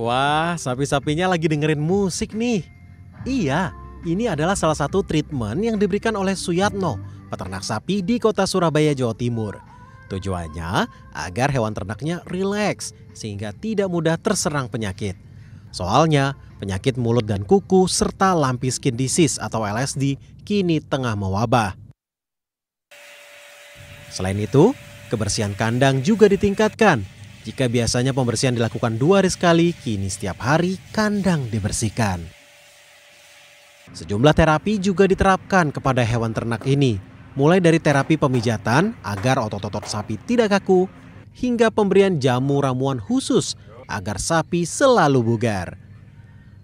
Wah, sapi-sapinya lagi dengerin musik nih. Iya, ini adalah salah satu treatment yang diberikan oleh Suyatno, peternak sapi di kota Surabaya, Jawa Timur. Tujuannya agar hewan ternaknya rileks sehingga tidak mudah terserang penyakit. Soalnya, penyakit mulut dan kuku serta lampi skin disease atau LSD kini tengah mewabah. Selain itu, kebersihan kandang juga ditingkatkan jika biasanya pembersihan dilakukan dua hari sekali, kini setiap hari kandang dibersihkan. Sejumlah terapi juga diterapkan kepada hewan ternak ini, mulai dari terapi pemijatan agar otot-otot sapi tidak kaku, hingga pemberian jamu ramuan khusus agar sapi selalu bugar.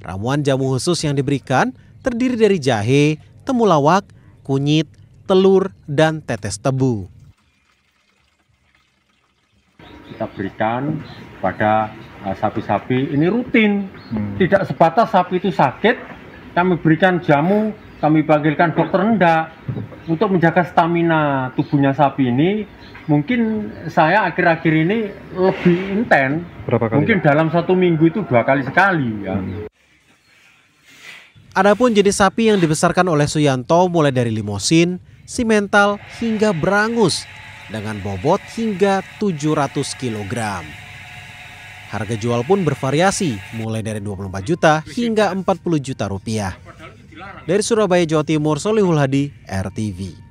Ramuan jamu khusus yang diberikan terdiri dari jahe, temulawak, kunyit, telur, dan tetes tebu kita berikan pada eh, sapi-sapi ini rutin hmm. tidak sebatas sapi itu sakit kami berikan jamu kami panggilkan dokter rendah untuk menjaga stamina tubuhnya sapi ini mungkin saya akhir-akhir ini lebih intens mungkin ya? dalam satu minggu itu dua kali sekali ya hmm. Adapun jenis sapi yang dibesarkan oleh Suyanto mulai dari limosin, simental hingga berangus dengan bobot hingga 700 kg. Harga jual pun bervariasi, mulai dari 24 juta hingga 40 juta rupiah. Dari Surabaya, Jawa Timur, Solihul Hadi, RTV.